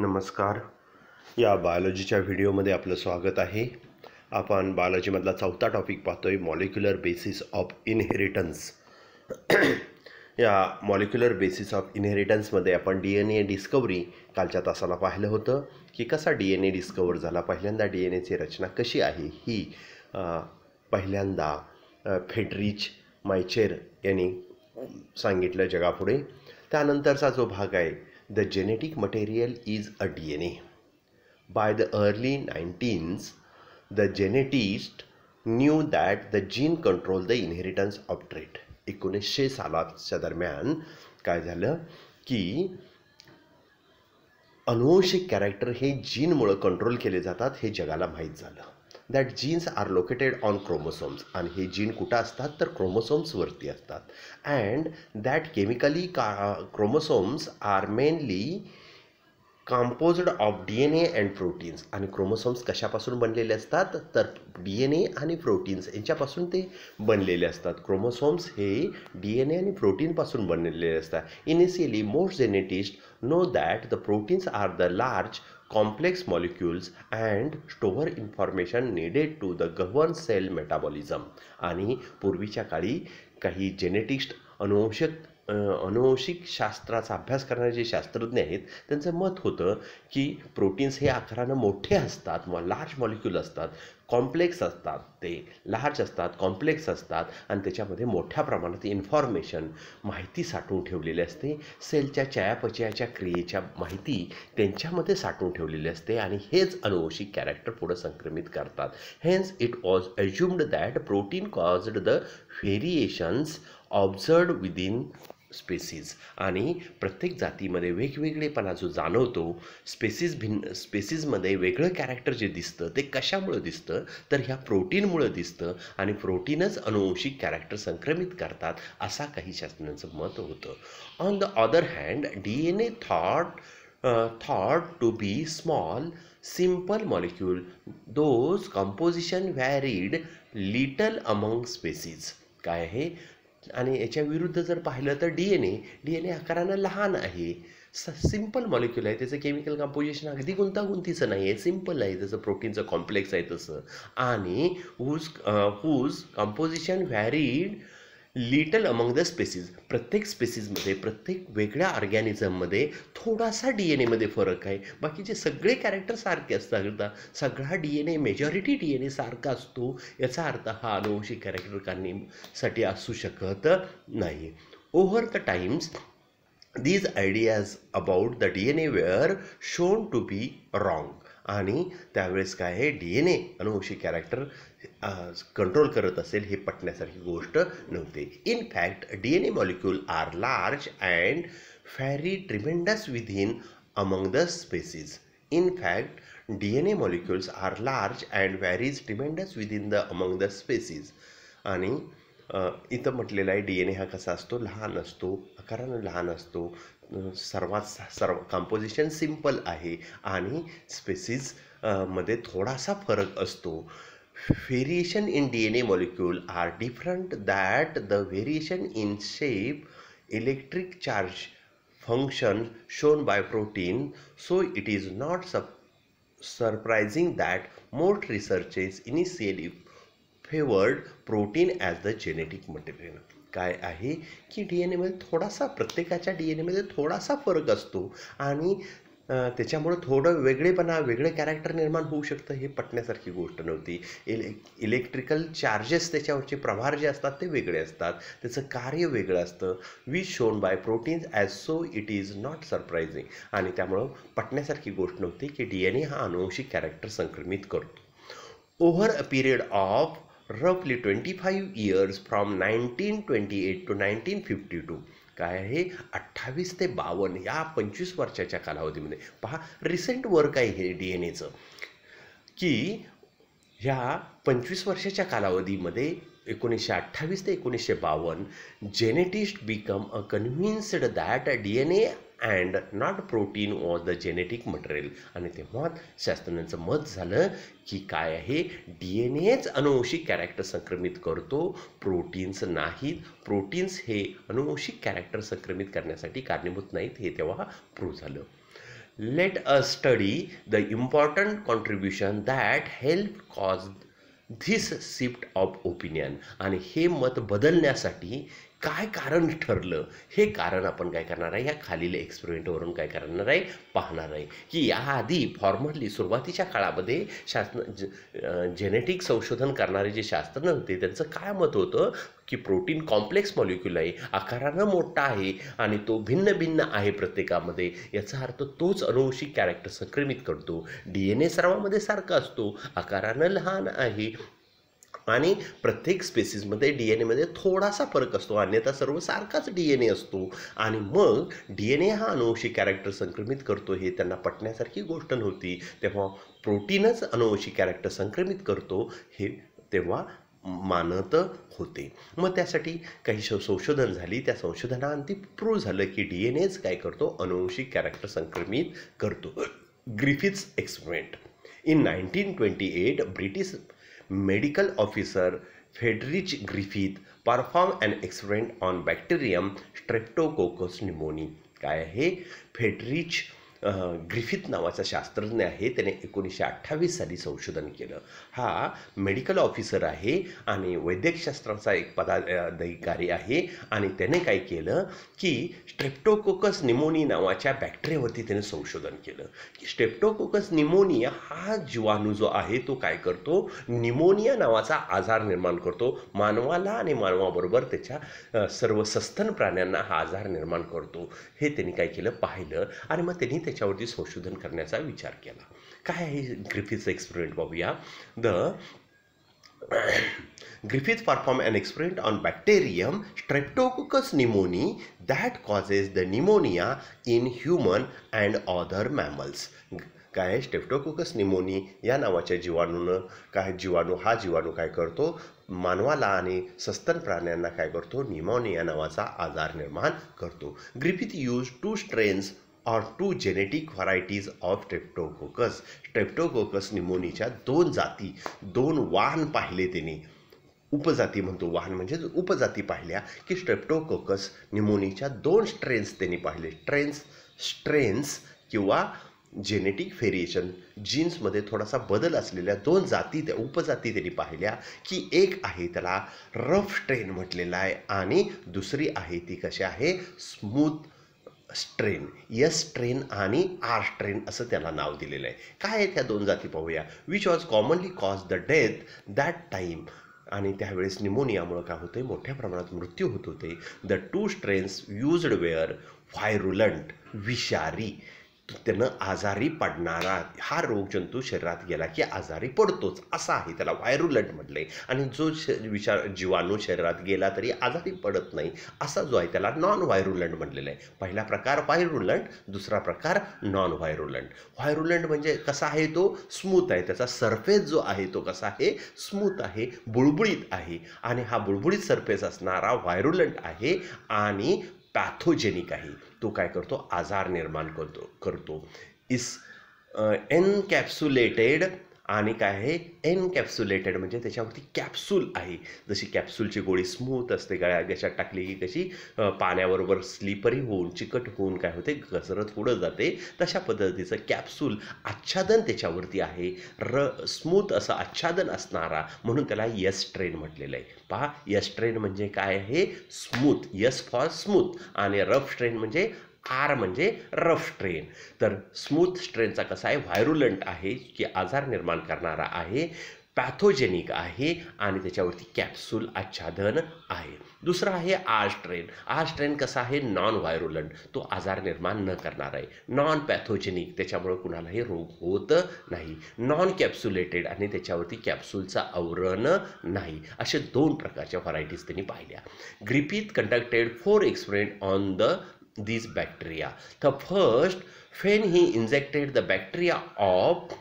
नमस्कार या बायोलॉजीच्या व्हिडिओमध्ये आपलं स्वागत आहे आपण बायोलॉजीमधला चौथा टॉपिक पाहतोय मॉलिक्युलर बेसिस ऑफ इनहेरिटन्स या मॉलिक्युलर बेसिस ऑफ इनहेरिटन्समध्ये आपण डी एन ए डिस्कवरी कालच्या तासाला पाहिलं होतं की कसा डी एन ए डिस्कवर झाला पहिल्यांदा डी एन एची रचना कशी आहे ही पहिल्यांदा फेडरिच मायचेर यांनी सांगितलं जगापुढे त्यानंतरचा जो भाग आहे material is a D N A by the early 19s, the geneticist knew that the gene control the inheritance of trait एकोणीसशे सालाच्या दरम्यान काय झालं की अनुवंशिक कॅरेक्टर हे जीनमुळं कंट्रोल केले जातात हे जगाला माहीत झालं that genes are located on chromosomes आणि हे जीन कुठं असतात तर क्रोमोसोम्सवरती असतात अँड दॅट केमिकली का chromosomes are mainly composed of D N A and proteins आणि क्रोमोसोम्स कशापासून बनलेले असतात तर डी एन ए आणि प्रोटीन्स यांच्यापासून ते बनलेले असतात क्रोमोसोम्स हे डी एन ए आणि प्रोटीनपासून बनलेले असतात initially most geneticist know that the proteins are the large complex molecules and store information needed to the govern cell metabolism आणि पूर्वीच्या काळी काही जेनेटिक्स्ट अनुवंशक अनुवंशिक शास्त्राचा अभ्यास करणारे जे शास्त्रज्ञ आहेत त्यांचं मत होतं की प्रोटीन्स हे आकारानं मोठे असतात व लार्ज मॉलिक्युल असतात कॉम्प्लेक्स असतात ते लार्ज असतात कॉम्प्लेक्स असतात आणि त्याच्यामध्ये मोठ्या प्रमाणात इन्फॉर्मेशन माहिती साठवून ठेवलेली असते सेलच्या चयापचयाच्या क्रियेच्या माहिती त्यांच्यामध्ये साठवून ठेवलेली असते आणि हेच अनुवंशिक कॅरेक्टर पुढं संक्रमित करतात hence it was assumed that protein caused the variations observed within species आणि प्रत्येक जातीमध्ये वेगवेगळेपणा जो जाणवतो स्पेसीज भिन्न स्पेसीजमध्ये वेगळं कॅरेक्टर जे दिसतं ते कशामुळं दिसतं तर ह्या प्रोटीनमुळं दिसतं आणि प्रोटीनच अनुवंशिक कॅरेक्टर संक्रमित करतात असा काही शास्त्रज्ञांचं मत होतं on the other hand D N A thought thought to be small simple molecule whose composition varied little among species काय आहे आणि याच्या विरुद्ध जर पाहिलं तर D N A D N A आकारानं लहान आहे स सिम्पल मॉलिक्युल आहे त्याचं केमिकल कंपोजिशन अगदी गुंतागुंतीचं नाही आहे सिम्पल आहे जसं प्रोटीनचं कॉम्प्लेक्स आहे तसं आणि whose whose composition varied little among the species प्रत्येक स्पेसीजमध्ये प्रत्येक वेगळ्या ऑर्गॅनिझममध्ये थोडासा डी एन एमध्ये फरक आहे बाकीचे सगळे कॅरेक्टर सारखे असतात सगळा D N A majority D N A सारखा असतो याचा अर्थ हा अनुवंशिक कॅरेक्टर काढण्यासाठी असू शकत नाही over the times these ideas about the D N A were shown to be wrong आणि त्यावेळेस काय आहे डी एन ए अनुवंशिक कॅरेक्टर कंट्रोल करत असेल हे पटण्यासारखी गोष्ट नव्हते in fact D N A molecule are large and vary tremendous in among the species in fact D N A molecules are large and varies tremendous in the among the species आणि इथं म्हटलेलं आहे D N ए हा कसा असतो लहान असतो आकारानं लहान असतो सर्वात सर्व कंपोजिशन सिम्पल आहे आणि स्पेसिसमध्ये मध्ये थोडासा फरक असतो variation in DNA molecule are different that the variation in shape, electric charge function shown by protein. So it is not su surprising that most researches initially favored protein as the genetic material. काय आहे की D N एमध्ये थोडासा प्रत्येकाच्या D N एमध्ये थोडासा फरक असतो आणि त्याच्यामुळं थोडं वेगळेपणा वेगळे कॅरेक्टर निर्माण होऊ शकतं हे पटण्यासारखी गोष्ट नव्हती इले इलेक्ट्रिकल चार्जेस त्याच्यावरचे प्रभार जे असतात ते वेगळे असतात त्याचं कार्य वेगळं असतं we shown by proteins as so it is not surprising आणि त्यामुळं पटण्यासारखी गोष्ट नव्हती की डी एन ए हा अनुवंशिक कॅरेक्टर संक्रमित करतो ओव्हर अ पिरियड ऑफ रफली twenty five years from nineteen twenty eight to nineteen fifty two काय आहे अठ्ठावीस ते बावन्न या पंचवीस वर्षाच्या कालावधीमध्ये पहा रिसेंट वर्क आहे हे डी एन एचं की ह्या पंचवीस वर्षाच्या कालावधीमध्ये एकोणीसशे अठ्ठावीस ते एकोणीसशे बावन्न geneticist become a convinced that D N A and not protein or the genetic material आणि तेव्हा शास्त्रज्ञांचं मत झालं की काय आहे डी एन एच अनुवंशिक कॅरेक्टर संक्रमित करतो प्रोटीन्स नाहीत प्रोटीन्स हे अनुवंशिक कॅरेक्टर संक्रमित करण्यासाठी कारणीभूत नाहीत हे तेव्हा प्रूव्ह झालं let a study the important contribution that help cause this shift of opinion आणि हे मत बदलण्यासाठी काय कारण ठरलं हे कारण आपण काय करणार आहे या खालील एक्सपेरिमेंटवरून काय करणार आहे पाहणार आहे की याआधी फॉर्मली सुरुवातीच्या काळामध्ये शास्त्र जेनेटिक संशोधन करणारे जे शास्त्रज्ञ होते त्यांचं काय मत होतं की प्रोटीन कॉम्प्लेक्स मॉलिक्युल आहे आकारानं मोठा आहे आणि तो भिन्न भिन्न आहे प्रत्येकामध्ये याचा अर्थ तोच अनुवंशिक कॅरेक्टर संक्रमित करतो डी एन ए सर्वामध्ये सारखा असतो आकारानं लहान आहे आणि प्रत्येक स्पेसिसमध्ये डी एन एमध्ये थोडासा फरक असतो अन्यथा सर्व सारखाच डी एन ए असतो आणि मग डी एन ए हा अनुवंशी कॅरेक्टर संक्रमित करतो हे त्यांना पटण्यासारखी गोष्ट नव्हती तेव्हा प्रोटीनच अनुवंशिक कॅरेक्टर संक्रमित करतो हे तेव्हा मानत होते मग त्यासाठी काही संशोधन झाली त्या संशोधनाअंती प्रूव्ह झालं की डी एन एच काय करतो अनुवंशिक कॅरेक्टर संक्रमित करतो Griffith's experiment in nineteen twenty eight British medical officer Frederick Griffith perform and experiment on bacterium streptococcus pneumoniae काय आहे फेडरिच ग्रिफित नावाचा शास्त्रज्ञ आहे त्याने एकोणीसशे अठ्ठावीस साली संशोधन केलं हा मेडिकल ऑफिसर आहे आणि वैद्यकशास्त्राचा एक पदाधिकारी आहे आणि त्याने काय केलं की स्ट्रेप्टोकोकस निमोनी नावाच्या बॅक्टेरियावरती त्याने संशोधन केलं की स्ट्रेप्टोकोकस निमोनिया हा जीवाणू जो आहे तो काय करतो निमोनिया नावाचा आजार निर्माण करतो मानवाला आणि मानवाबरोबर त्याच्या सर्व सस्तन प्राण्यांना हा आजार निर्माण करतो हे त्यांनी काय केलं पाहिलं आणि मग त्यांनी त्याच्यावरती संशोधन करण्याचा विचार केला काय आहे ग्रिफिथचं एक्सपेरिमेंट बघूया the Griffith perform an experiment on bacterium streptococcus pneumoniae that causes the pneumonia in human and other mammals काय स्टेप्टोकोकस निमोनी या नावाच्या जीवाणूनं काय जीवाणू हा जीवाणू काय करतो मानवाला आणि सस्तन प्राण्यांना काय करतो निमोनिया नावाचा आजार निर्माण करतो Griffith use two strains or two genetic varieties of streptococcus streptococcus निमोनीच्या दोन जाती दोन वाहन पाहिले त्यांनी उपजाती म्हणतो वाहन म्हणजे उपजाती पाहिल्या की स्ट्रेप्टोकोकस निमोनीच्या दोन स्ट्रेन्स त्यांनी पाहिले स्ट्रेन्स स्ट्रेन्स किंवा जेनेटिक फेरिएशन जीन्समध्ये थोडासा बदल असलेल्या दोन जाती त्या उपजाती त्यांनी पाहिल्या की एक आहे त्याला रफ स्ट्रेन म्हटलेला आहे आणि दुसरी आहे ती कशी आहे स्मूथ स्ट्रेन यस स्ट्रेन आणि आर स्ट्रेन असं त्याला नाव दिलेलं आहे काय आहे त्या दोन जाती पाहूया which was commonly cause the death that time आणि त्यावेळेस निमोनियामुळं काय होते मोठ्या प्रमाणात मृत्यू होत होते the two strains used were virulent विषारी त्यानं आजारी पडणारा हा रोगजंतू शरीरात गेला की आजारी पडतोच असा आहे त्याला व्हायरुलंट म्हटलं आहे आणि जो श विषा जीवाणू शरीरात गेला तरी आजारी पडत नाही असा जो आहे त्याला नॉन व्हायरुलंट म्हटलेला आहे पहिला प्रकार व्हायरुलंट दुसरा प्रकार नॉन व्हायरुलंट व्हायरुलंट म्हणजे कसा आहे तो स्मूथ आहे त्याचा सरफेस जो आहे तो कसा आहे स्मूथ आहे बुळबुळीत आहे आणि हा बुळबुळीत सरफेस असणारा व्हायरुलंट आहे आणि पॅथोजेनिक आहे तो काय करतो आजार निर्माण करतो करतो इस एनकॅप्सुलेटेड आणि काय आहे एनकॅप्सुलेटेड म्हणजे त्याच्यावरती कॅप्सूल आहे जशी कॅप्सूलची गोळी स्मूथ असते गळ्या गशात टाकली की कशी पाण्याबरोबर स्लिपरी होऊन चिकट होऊन काय होते घसरत पुढं जाते तशा पद्धतीचं कॅप्सूल आच्छादन त्याच्यावरती आहे र स्मूथ असं आच्छादन असणारा म्हणून त्याला यस ट्रेन म्हटलेलं आहे पहा यस ट्रेन म्हणजे काय आहे स्मूथ यस फॉर स्मूथ आणि रफ ट्रेन म्हणजे आर म्हणजे रफ स्ट्रेन तर स्मूथ स्ट्रेनचा कसा आहे व्हायरुलंट आहे की आजार निर्माण करणारा आहे पॅथोजेनिक आहे आणि त्याच्यावरती कॅप्सूल आच्छादन आहे दुसरा आहे आर स्ट्रेन आर स्ट्रेन कसा आहे नॉन व्हायरुलंट तो आजार निर्माण न करणार आहे नॉन पॅथोजेनिक त्याच्यामुळे कुणालाही रोग होत नाही नॉन कॅप्सुलेटेड आणि त्याच्यावरती कॅप्सूलचा आवरण नाही असे दोन प्रकारच्या व्हरायटीज त्यांनी पाहिल्या Griffith conducted four experiment on the this bacteria. The first, when he injected the bacteria of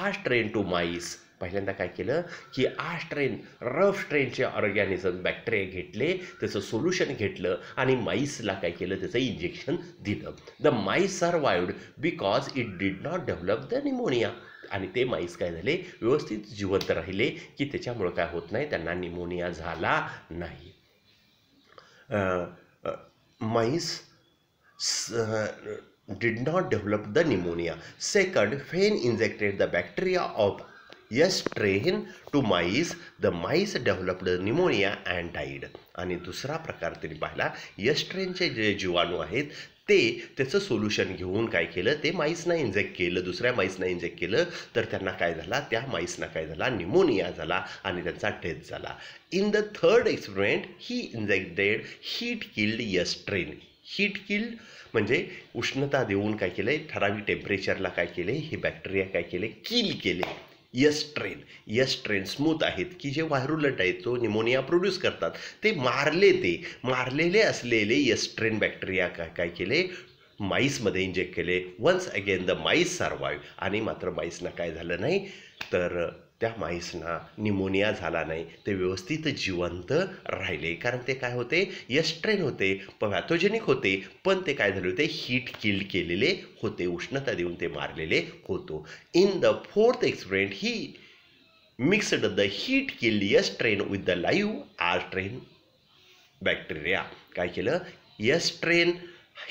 R strain to mice, पहिल्यांदा काय केलं की आ स्ट्रेन रफ स्ट्रेनचे ऑर्गॅनिझम बॅक्टेरिया घेतले त्याचं सोल्युशन घेतलं आणि माईसला काय केलं त्याचं इंजेक्शन दिलं the mice survived because it did not develop the pneumonia आणि ते माईस काय झाले व्यवस्थित जिवंत राहिले की त्याच्यामुळं काय होत नाही त्यांना निमोनिया झाला नाही माईस स did not develop the pneumonia. Second, then injected the bacteria of S strain to mice the mice developed pneumonia and died आणि दुसरा प्रकार त्यांनी पाहिला यश ट्रेनचे जे जीवाणू आहेत ते त्याचं सोल्युशन घेऊन काय केलं ते माईसना इंजेक्ट केलं दुसऱ्या माईसना इंजेक्ट केलं तर त्यांना काय झाला त्या माईसना काय झाला निमोनिया झाला आणि त्यांचा डेथ झाला in the third experiment he injected heat killed S strain heat killed म्हणजे उष्णता देऊन काय केलं आहे ठराविक टेम्परेचरला काय केले हे बॅक्टेरिया काय केले किल केले S strain S strain smooth आहेत की जे व्हायरुलट आहेत तो निमोनिया प्रोड्यूस करतात ते मारले ते मारलेले असलेले यस ट्रेन बॅक्टेरिया काय काय केले माईसमध्ये इंजेक्ट केले once again the mice survive आणि मात्र माईसना काय झालं नाही तर त्या माईसना निमोनिया झाला नाही ते व्यवस्थित जिवंत राहिले कारण ते काय होते यस्ट्रेन होते पॅथोजेनिक होते पण ते काय झाले होते हीट किल्ड केलेले होते उष्णता देऊन ते मारलेले होतो in the fourth experiment he mixed the heat killed S strain with the live R strain bacteria काय केलं S strain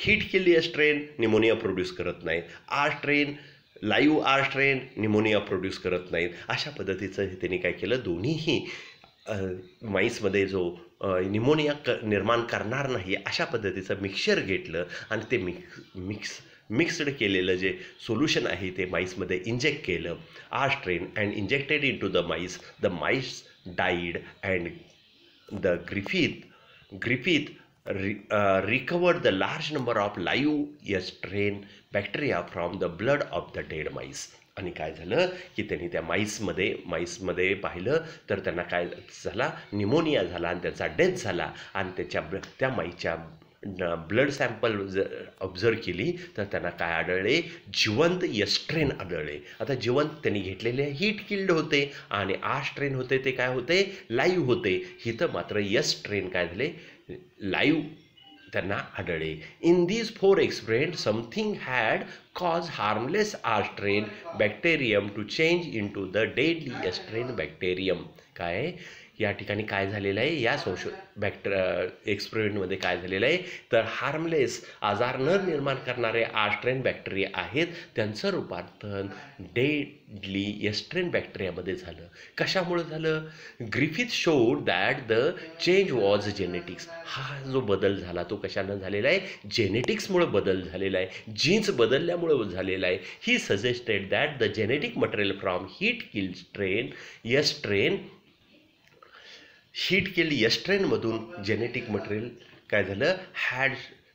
heat killed S strain pneumonia produce करत नाही R strain live strain pneumonia produce करत नाहीत अशा पद्धतीचं हे त्यांनी काय केलं दोन्हीही माईसमध्ये जो निमोनिया क निर्माण करणार नाही अशा पद्धतीचं मिक्सर घेतलं आणि ते मिक्स मिक्स मिक्स्ड केलेलं जे सोल्युशन आहे ते माईसमध्ये इंजेक्ट केलं R strain and injected into the mice the mice died and the Griffith Griffith re recovered the large number of live S strain bacteria from the blood of the dead mice आणि काय झालं की त्यांनी त्या माईसमध्ये माईसमध्ये पाहिलं तर त्यांना काय झाला निमोनिया झाला आणि त्यांचा डेथ झाला आणि त्याच्या त्या माईच्या ब्लड सॅम्पल ऑब्झर्व केली तर त्यांना काय आढळले जिवंत यस्ट्रेन आढळले आता जिवंत त्यांनी घेतलेले हीट किल्ड होते आणि आ स्ट्रेन होते ते काय होते लाईव्ह होते हिथं मात्र यश ट्रेन काय झाले लाईव्ह त्यांना आढळले in these four experiment something had cause harmless R strain bacterium to change into the deadly strain bacterium. काय या ठिकाणी काय झालेलं आहे या संशो बॅक्टर एक्सपेरिमेंटमध्ये काय झालेलं आहे तर हार्मलेस आजार न निर्माण करणारे आस्ट्रेन बॅक्टेरिया आहेत त्यांचं रूपांतरण डेडली एस्ट्रेन बॅक्टेरियामध्ये झालं कशामुळे झालं Griffith show that the change was genetics हा जो बदल झाला तो कशानं झालेला आहे जेनेटिक्समुळं बदल झालेला आहे जीन्स बदलल्यामुळे झालेला आहे he suggested that the genetic material from heat kill strain S strain heat केली या ट्रेनमधून जेनेटिक मटेरियल काय झालं had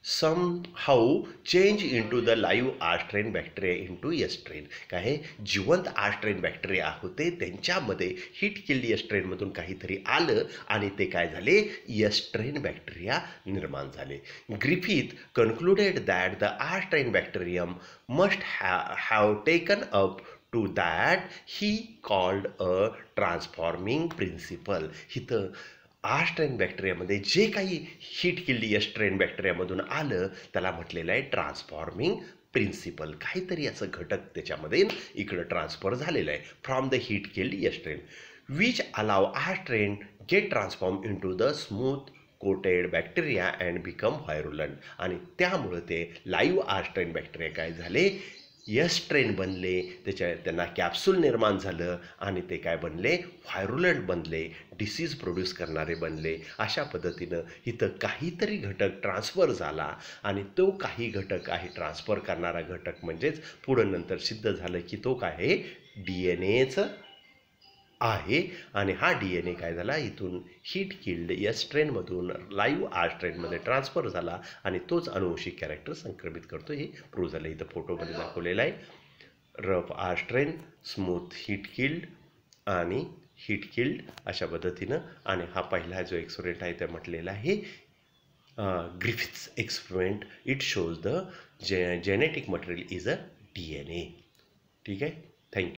somehow change into the live R strain bacteria into S strain काय जिवंत आर्ट्रेन बॅक्टेरिया होते त्यांच्यामध्ये हिट केलेली यस्ट्रेनमधून काहीतरी आलं आणि ते काय झाले यस्ट्रेन बॅक्टेरिया निर्माण झाले Griffith concluded that the R strain bacterium must ha have taken up to that he called a transforming principle इथं आ स्ट्रेन बॅक्टेरियामध्ये जे काही हिट किल्ली या स्ट्रेन बॅक्टेरियामधून आलं त्याला म्हटलेलं आहे ट्रान्सफॉर्मिंग प्रिन्सिपल काहीतरी याचं घटक त्याच्यामध्ये इकडं ट्रान्सफर झालेलं आहे फ्रॉम द हिट किल्ड या strain which allow R strain get transform into the smooth coated bacteria and become virulent आणि त्यामुळं ते लाईव्ह आर स्ट्रेन बॅक्टेरिया काय झाले यश ट्रेन बनले त्याच्या त्यांना कॅप्सूल निर्माण झालं आणि ते काय बनले व्हायरुलंट बनले डिसीज प्रोड्यूस करणारे बनले अशा पद्धतीनं इथं काहीतरी घटक ट्रान्सफर झाला आणि तो काही घटक आहे ट्रान्सफर करणारा घटक म्हणजेच पुढं नंतर सिद्ध झालं की तो काय आहे डी एन एचं आहे आणि हा डी एन ए काय झाला इथून हीट किल्ड या ट्रेनमधून लाईव्ह आर ट्रेनमध्ये ट्रान्सफर झाला आणि तोच अनुवंशिक कॅरेक्टर संक्रमित करतो हे प्रूव्ह झालं इथं फोटोमध्ये दाखवलेला आहे rough R strain smooth heat killed आणि हीट किल्ड अशा पद्धतीनं आणि हा पहिला जो एक्सपेरिमेंट आहे त्या म्हटलेला आहे Griffith's experiment it shows the जे genetic material is a D N A ठीक आहे थँक्यू